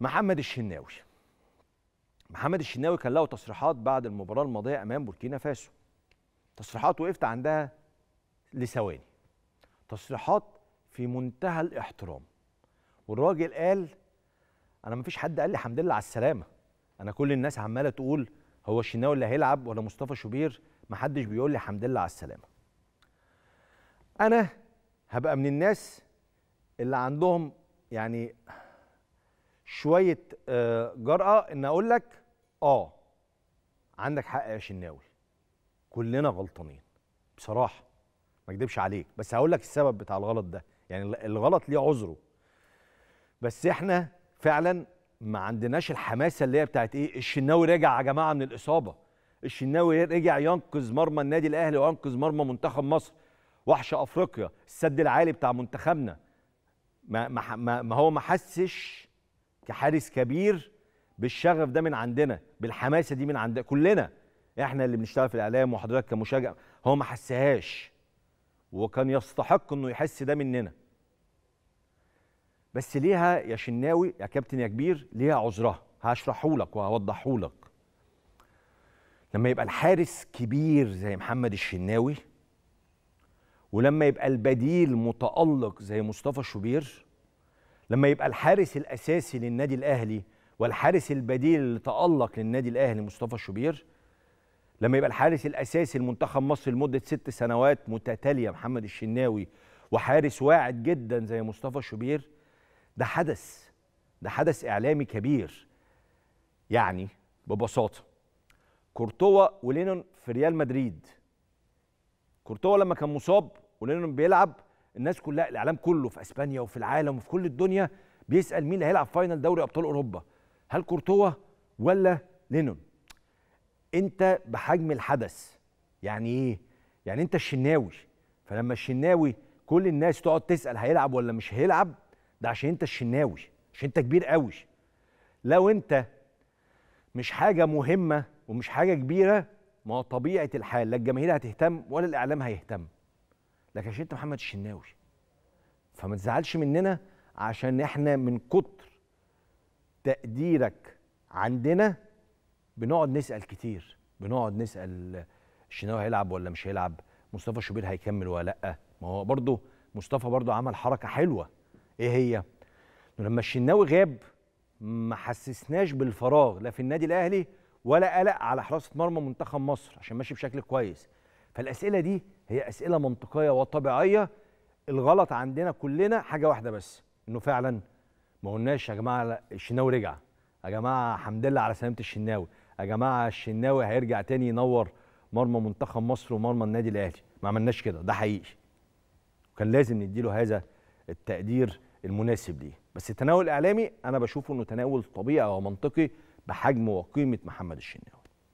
محمد الشناوي محمد الشناوي كان له تصريحات بعد المباراه الماضيه امام بوركينا فاسو تصريحات وقفت عندها لثواني تصريحات في منتهى الاحترام والراجل قال انا مفيش حد قال لي حمد لله على السلامه انا كل الناس عماله تقول هو الشناوي اللي هيلعب ولا مصطفى شوبير محدش بيقول لي حمد لله على السلامه انا هبقى من الناس اللي عندهم يعني شويه آه، جرأه ان اقول لك اه عندك حق يا شناوي كلنا غلطانين بصراحه ما اكدبش عليك بس هقول لك السبب بتاع الغلط ده يعني الغلط ليه عذره بس احنا فعلا ما عندناش الحماسه اللي هي بتاعت ايه الشناوي رجع يا جماعه من الاصابه الشناوي رجع ينقذ مرمى النادي الاهلي وينقذ مرمى منتخب مصر وحش افريقيا السد العالي بتاع منتخبنا ما ما ما هو ما حسش كحارس كبير بالشغف ده من عندنا بالحماسه دي من عندنا كلنا احنا اللي بنشتغل في الاعلام وحضرتك كمشجع هو ما حسهاش وكان يستحق انه يحس ده مننا بس ليها يا شناوي يا كابتن يا كبير ليها عذرها هشرحه لك وهوضحه لك لما يبقى الحارس كبير زي محمد الشناوي ولما يبقى البديل متألق زي مصطفى شوبير لما يبقى الحارس الاساسي للنادي الاهلي والحارس البديل اللي تالق للنادي الاهلي مصطفى شوبير لما يبقى الحارس الاساسي لمنتخب مصر لمده ست سنوات متتاليه محمد الشناوي وحارس واعد جدا زي مصطفى شوبير ده حدث ده حدث اعلامي كبير يعني ببساطه كورتوا ولينون في ريال مدريد كورتوا لما كان مصاب ولينون بيلعب الناس كلها الاعلام كله في اسبانيا وفي العالم وفي كل الدنيا بيسال مين اللي هيلعب فاينل دوري ابطال اوروبا هل كورتوا ولا لينون انت بحجم الحدث يعني ايه يعني انت الشناوي فلما الشناوي كل الناس تقعد تسال هيلعب ولا مش هيلعب ده عشان انت الشناوي عشان انت كبير قوي لو انت مش حاجه مهمه ومش حاجه كبيره ما طبيعه الحال لا الجماهير هتهتم ولا الاعلام هيهتم لكن عشان انت محمد الشناوي فما تزعلش مننا عشان احنا من كتر تقديرك عندنا بنقعد نسال كتير بنقعد نسال الشناوي هيلعب ولا مش هيلعب مصطفى شوبير هيكمل ولا لا ما هو برضه مصطفى برضه عمل حركه حلوه ايه هي لما الشناوي غاب ما حسسناش بالفراغ لا في النادي الاهلي ولا قلق على حراسه مرمى منتخب مصر عشان ماشي بشكل كويس فالاسئله دي هي اسئله منطقيه وطبيعيه الغلط عندنا كلنا حاجه واحده بس انه فعلا ما قلناش يا جماعه الشناوي رجع يا جماعه حمد لله على سلامه الشناوي يا جماعه الشناوي هيرجع تاني ينور مرمى منتخب مصر ومرمى النادي الاهلي ما عملناش كده ده حقيقي وكان لازم نديله هذا التقدير المناسب ليه بس التناول الاعلامي انا بشوفه انه تناول طبيعي ومنطقي بحجم وقيمه محمد الشناوي